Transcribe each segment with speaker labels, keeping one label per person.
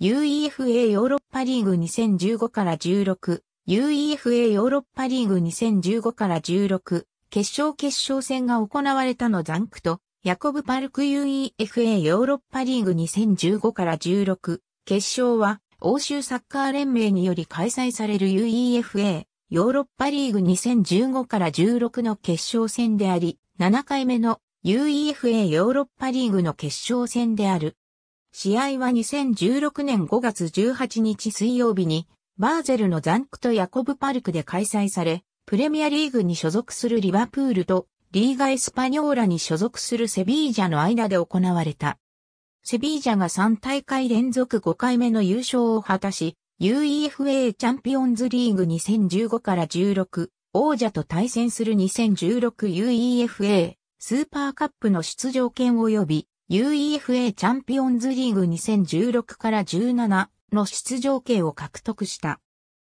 Speaker 1: UEFA ヨーロッパリーグ2015から16、UEFA ヨーロッパリーグ2015から16、決勝決勝戦が行われたのザンクと、ヤコブ・パルク UEFA ヨーロッパリーグ2015から16、決勝は、欧州サッカー連盟により開催される UEFA ヨーロッパリーグ2015から16の決勝戦であり、7回目の UEFA ヨーロッパリーグの決勝戦である。試合は2016年5月18日水曜日に、バーゼルのザンクト・ヤコブパルクで開催され、プレミアリーグに所属するリバプールと、リーガエスパニョーラに所属するセビージャの間で行われた。セビージャが3大会連続5回目の優勝を果たし、UEFA チャンピオンズリーグ2015から16、王者と対戦する 2016UEFA スーパーカップの出場権及び UEFA チャンピオンズリーグ2016から17の出場権を獲得した。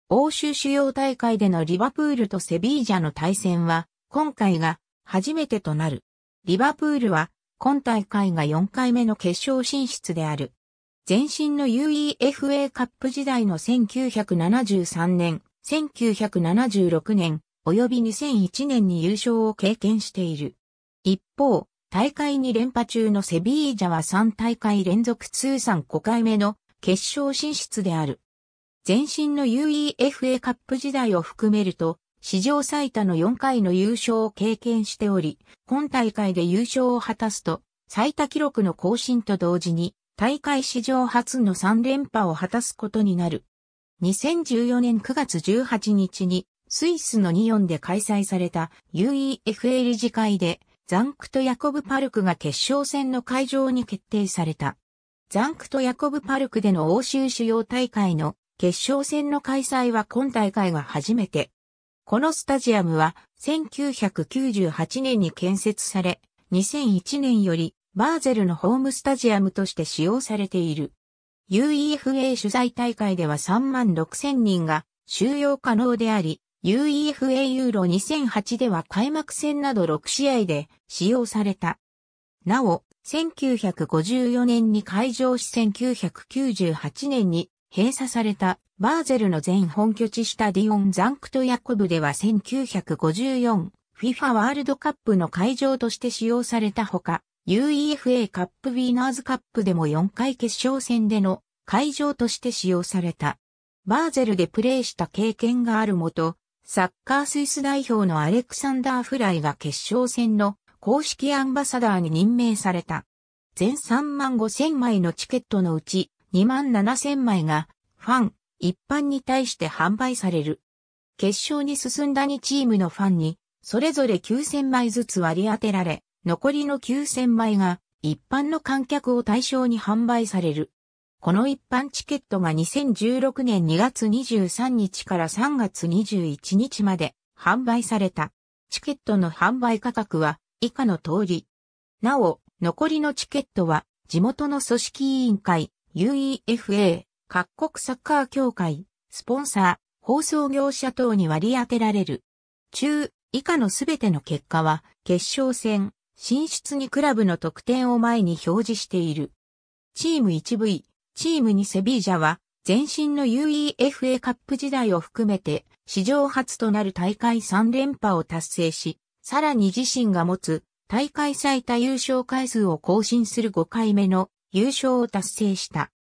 Speaker 1: 欧州主要大会でのリバプールとセビージャの対戦は、今回が初めてとなる。リバプールは、今大会が4回目の決勝進出である。前身の UEFA カップ時代の1973年、1976年、及び2001年に優勝を経験している。一方、大会に連覇中のセビージャは3大会連続通算5回目の決勝進出である。前身の UEFA カップ時代を含めると、史上最多の4回の優勝を経験しており、今大会で優勝を果たすと、最多記録の更新と同時に、大会史上初の3連覇を果たすことになる。2014年9月18日に、スイスのニヨンで開催された UEFA 理事会で、ザンクト・ヤコブパルクが決勝戦の会場に決定された。ザンクト・ヤコブパルクでの欧州主要大会の決勝戦の開催は今大会が初めて。このスタジアムは1998年に建設され、2001年よりバーゼルのホームスタジアムとして使用されている。UEFA 取材大会では3万6 0人が収容可能であり、UEFA ユーロ2008では開幕戦など6試合で使用された。なお、1954年に開場し1998年に閉鎖されたバーゼルの全本拠地したディオン・ザンクト・ヤコブでは1954 FIFA ワールドカップの会場として使用されたほか、UEFA カップウィーナーズカップでも4回決勝戦での会場として使用された。バーゼルでプレーした経験があるもと、サッカースイス代表のアレクサンダー・フライが決勝戦の公式アンバサダーに任命された。全3万5千枚のチケットのうち2万7千枚がファン、一般に対して販売される。決勝に進んだ2チームのファンにそれぞれ9千枚ずつ割り当てられ、残りの9千枚が一般の観客を対象に販売される。この一般チケットが2016年2月23日から3月21日まで販売された。チケットの販売価格は以下の通り。なお、残りのチケットは地元の組織委員会、UEFA、各国サッカー協会、スポンサー、放送業者等に割り当てられる。中、以下のすべての結果は、決勝戦、進出にクラブの得点を前に表示している。チーム 1V、チームにセビージャは、前身の UEFA カップ時代を含めて、史上初となる大会3連覇を達成し、さらに自身が持つ大会最多優勝回数を更新する5回目の優勝を達成した。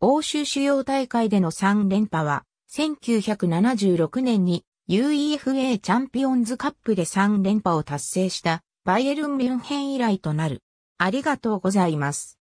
Speaker 1: 欧州主要大会での3連覇は、1976年に UEFA チャンピオンズカップで3連覇を達成したバイエルン・ミュンヘン以来となる。ありがとうございます。